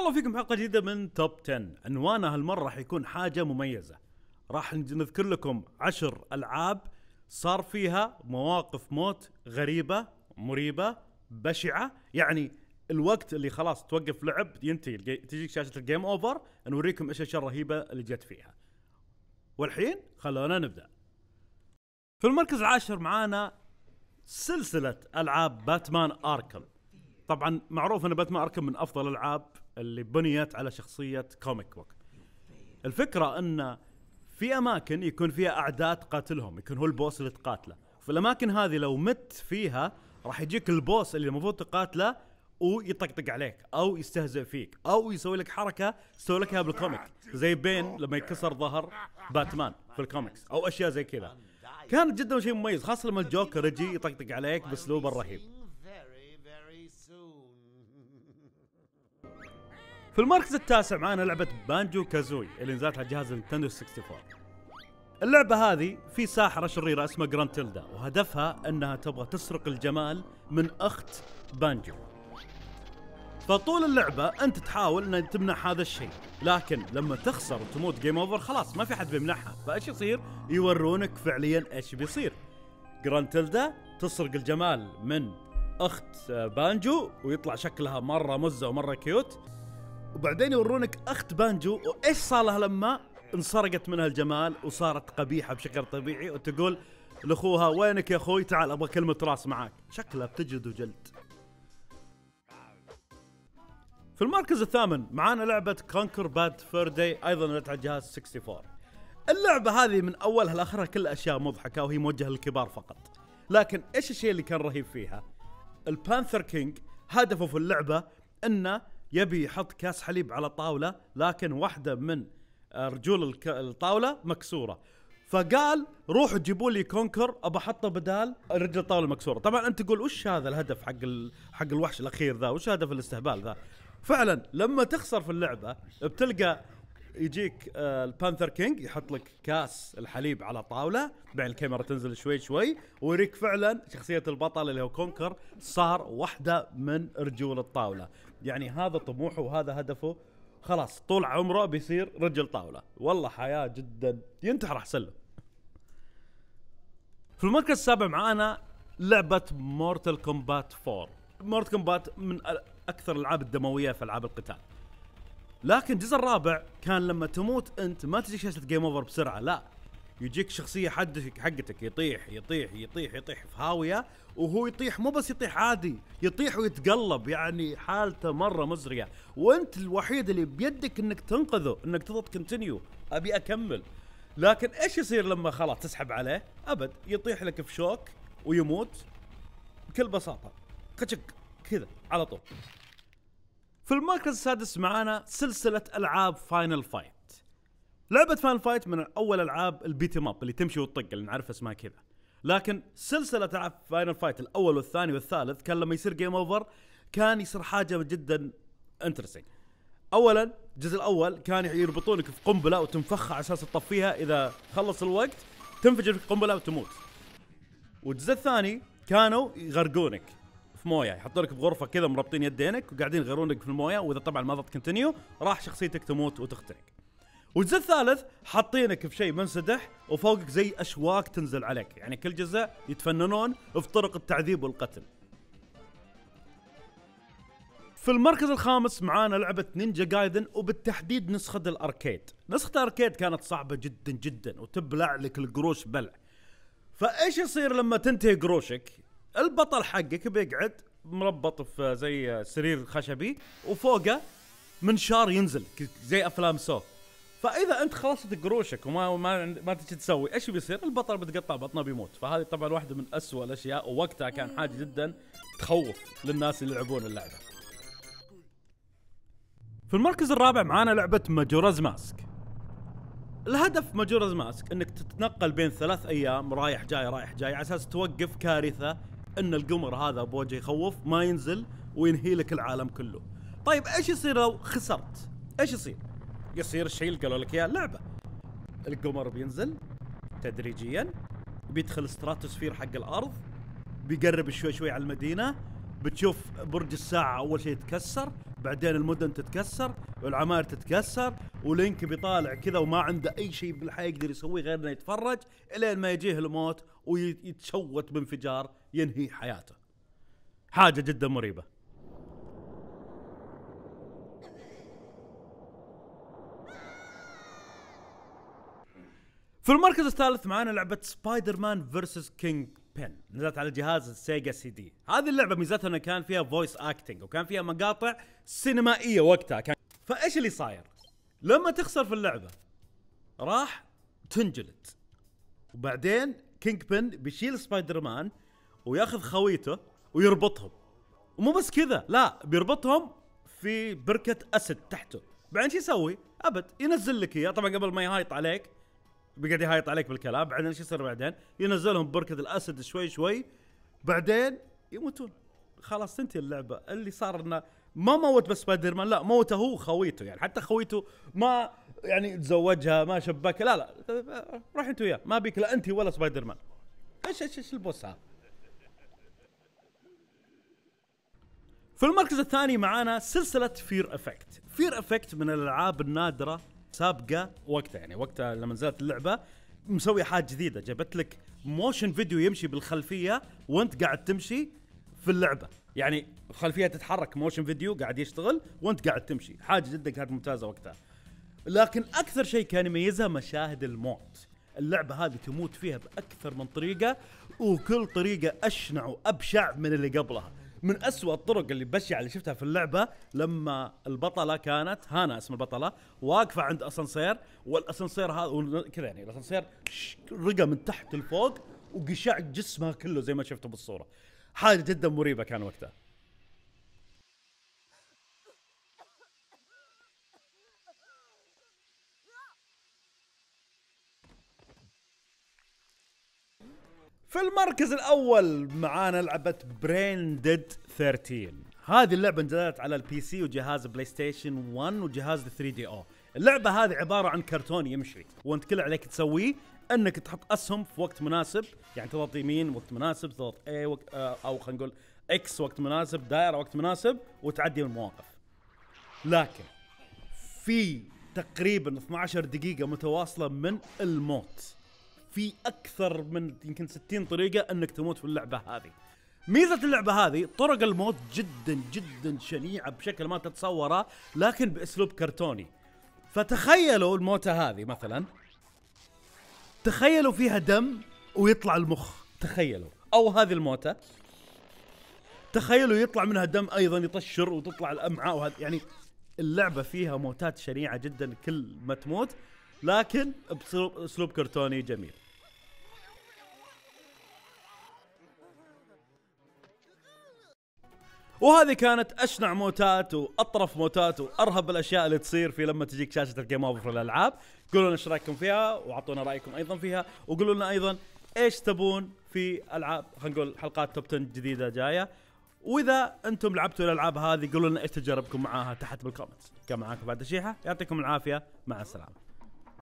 الله فيكم حلقه جديده من توب 10 عنوانها هالمره راح يكون حاجه مميزه راح نذكر لكم عشر العاب صار فيها مواقف موت غريبه مريبه بشعه يعني الوقت اللي خلاص توقف لعب ينتهي تجيك شاشه الجيم اوفر نوريكم ايش الاشياء الرهيبه اللي جت فيها والحين خلونا نبدا في المركز العاشر معانا سلسله العاب باتمان اركم طبعا معروف ان باتمان اركم من افضل العاب اللي بنيت على شخصيه كوميك بوك الفكره ان في اماكن يكون فيها اعداء تقاتلهم يكون هو البوس اللي تقاتله في الاماكن هذه لو مت فيها راح يجيك البوس اللي المفروض تقاتله ويطقطق عليك او يستهزئ فيك او يسوي لك حركه سوي لك اياها بالكوميك زي بين لما يكسر ظهر باتمان في الكوميكس او اشياء زي كذا كان جدا شيء مميز خاصه لما الجوكر يجي يطقطق عليك باسلوبه الرهيب في المركز التاسع معانا لعبة بانجو كازوي اللي نزلت على جهاز نينتندو 64 اللعبة هذه في ساحرة شريرة اسمها جراند تيلدا وهدفها انها تبغى تسرق الجمال من اخت بانجو فطول اللعبة انت تحاول ان تمنع هذا الشيء لكن لما تخسر وتموت جيم اوفر خلاص ما في حد بيمنعها فايش يصير يورونك فعليا ايش بيصير جراند تيلدا تسرق الجمال من اخت بانجو ويطلع شكلها مره مزه ومره كيوت وبعدين يورونك اخت بانجو وايش صار لها لما انسرقت منها الجمال وصارت قبيحه بشكل طبيعي وتقول لاخوها وينك يا اخوي تعال ابغى كلمه راس معاك شكلها بتجد وجلد في المركز الثامن معانا لعبة كونكر باد فيردي ايضا على جهاز 64 اللعبة هذه من اولها لاخرها كل اشياء مضحكة وهي موجهة للكبار فقط لكن ايش الشيء اللي كان رهيب فيها البانثر كينج هدفه في اللعبة انه يبي يحط كاس حليب على طاوله لكن واحده من آه، رجول الطاوله مكسوره فقال روحوا جيبوا لي كونكر ابى احطه بدال رجل الطاوله مكسوره طبعا انت تقول وش هذا الهدف حق ال... حق الوحش الاخير ذا وش هدف الاستهبال ذا فعلا لما تخسر في اللعبه بتلقى يجيك آه، البانثر كينج يحط لك كاس الحليب على طاوله بعدين الكاميرا تنزل شوي شوي ويريك فعلا شخصيه البطل اللي هو كونكر صار واحده من رجول الطاوله يعني هذا طموحه وهذا هدفه خلاص طول عمره بيصير رجل طاوله والله حياه جدا ينتحر احسن في المركز السابع معانا لعبه مورتال كومبات 4 مورتال كومبات من اكثر الالعاب الدمويه في العاب القتال لكن الجزء الرابع كان لما تموت انت ما تجيك شاشه جيم اوفر بسرعه لا يجيك شخصيه حدك حقتك يطيح يطيح يطيح يطيح في هاويه وهو يطيح مو بس يطيح عادي يطيح ويتقلب يعني حالته مره مزريه وانت الوحيد اللي بيدك انك تنقذه انك تضغط كونتينيو ابي اكمل لكن ايش يصير لما خلاص تسحب عليه ابد يطيح لك في شوك ويموت بكل بساطه كذا على طول في المركز السادس معانا سلسله العاب فاينل فايت لعبه فاينل فايت من اول العاب البيت ماب اللي تمشي وتطق اللي نعرف اسمها كذا لكن سلسله العاب فاينل فايت الاول والثاني والثالث كان لما يصير جيم اوفر كان يصير حاجه جدا انترستنج اولا الجزء الاول كان يربطونك في قنبله وتنفخها على اساس تطفيها اذا خلص الوقت تنفجر في القنبله وتموت والجزء الثاني كانوا يغرقونك في مويه يحطونك بغرفه كذا مربطين يدينك وقاعدين يغيرونك في المويه واذا طبعا ما ضبط كونتينيو راح شخصيتك تموت وتختنق والجزء الثالث حاطينك في شيء منسدح وفوقك زي اشواك تنزل عليك يعني كل جزء يتفننون في طرق التعذيب والقتل في المركز الخامس معانا لعبة نينجا جايدن وبالتحديد نسخة الأركيد نسخة الأركيد كانت صعبة جدا جدا وتبلع لك القروش بلع فايش يصير لما تنتهي قروشك البطل حقك بيقعد مربط في زي سرير خشبي وفوقه منشار ينزل زي افلام سو فاذا انت خلصت قروشك وما ما ما تجي تسوي ايش بيصير؟ البطل بتقطع بطنه بيموت فهذه طبعا واحده من أسوأ الاشياء ووقتها كان حاجه جدا تخوف للناس اللي يلعبون اللعبه. في المركز الرابع معانا لعبه ماجورز ماسك. الهدف ماجورز ماسك انك تتنقل بين ثلاث ايام رايح جاي رايح جاي على اساس توقف كارثه ان القمر هذا بوجه يخوف ما ينزل وينهي لك العالم كله طيب ايش يصير لو خسرت ايش يصير يصير الشيء اللي قالوا لك اياه اللعبه القمر بينزل تدريجيا بيدخل ستراتوسفير حق الارض بيقرب شوي شوي على المدينه بتشوف برج الساعة أول شيء يتكسر بعدين المدن تتكسر والعماير تتكسر ولينك بيطالع كذا وما عنده أي شيء بالحياة يقدر يسويه غير إنه يتفرج إلين ما يجيه الموت ويتشوت بانفجار ينهي حياته حاجة جدا مريبة في المركز الثالث معانا لعبة سبايدر مان فيرسس كينج بن نزلت على جهاز السيجا سي دي هذه اللعبه ميزتها انها كان فيها فويس اكتنج وكان فيها مقاطع سينمائيه وقتها كان فايش اللي صاير لما تخسر في اللعبه راح تنجلد وبعدين كينج بن بيشيل سبايدر مان وياخذ خويته ويربطهم ومو بس كذا لا بيربطهم في بركه اسد تحته بعدين شو يسوي ابد ينزل لك اياه طبعا قبل ما يهايط عليك بيقعد يهايط عليك بالكلام بعدين شو يصير بعدين؟ ينزلهم بركة الاسد شوي شوي بعدين يموتون خلاص تنتهي اللعبه اللي صار انه ما موت بس سبايدر مان لا موته هو خويته يعني حتى خويته ما يعني تزوجها ما شبكها لا لا روح انت وياه ما بيك لا انت ولا سبايدر مان ايش ايش ايش البوس هذا في المركز الثاني معانا سلسلة فير افكت، فير افكت من الالعاب النادرة سابقه وقتها يعني وقتها لما نزلت اللعبه مسوي حاجه جديده جابت لك موشن فيديو يمشي بالخلفيه وانت قاعد تمشي في اللعبه يعني الخلفيه تتحرك موشن فيديو قاعد يشتغل وانت قاعد تمشي حاجه جدا كانت ممتازه وقتها لكن اكثر شيء كان يميزها مشاهد الموت اللعبه هذه تموت فيها باكثر من طريقه وكل طريقه اشنع وابشع من اللي قبلها من أسوأ الطرق اللي بشعه اللي شفتها في اللعبه لما البطله كانت هانا اسم البطله واقفه عند اسانسير والاسانسير هذا كذا يعني الاسانسير رقى من تحت لفوق وقشع جسمها كله زي ما شفته بالصوره حاجه جدا مريبه كان وقتها في المركز الاول معانا لعبه بريندد 13 هذه اللعبه نزلت على البي سي وجهاز بلاي ستيشن 1 وجهاز 3 دي او اللعبه هذه عباره عن كرتون يمشي وانت كل عليك تسويه انك تحط اسهم في وقت مناسب يعني تضغط يمين وقت مناسب تضغط اي وقت آه، او خلينا نقول اكس وقت مناسب دائره وقت مناسب وتعدي من المواقف لكن في تقريبا 12 دقيقه متواصله من الموت في اكثر من يمكن 60 طريقه انك تموت في اللعبه هذه ميزة اللعبة هذه طرق الموت جدا جدا شنيعة بشكل ما تتصوره لكن باسلوب كرتوني فتخيلوا الموتة هذه مثلا تخيلوا فيها دم ويطلع المخ تخيلوا او هذه الموتة تخيلوا يطلع منها دم ايضا يطشر وتطلع الامعاء وهذا يعني اللعبة فيها موتات شنيعة جدا كل ما تموت لكن باسلوب كرتوني جميل وهذه كانت اشنع موتات واطرف موتات وارهب الاشياء اللي تصير في لما تجيك شاشه الجيم اوفر في الالعاب قولوا لنا ايش رايكم فيها واعطونا رايكم ايضا فيها وقولوا لنا ايضا ايش تبون في العاب خلينا نقول حلقات توب 10 جديده جايه واذا انتم لعبتوا الالعاب هذه قولوا لنا ايش تجاربكم معاها تحت بالكومنتس كان معاكم بعد الشيحه يعطيكم العافيه مع السلامه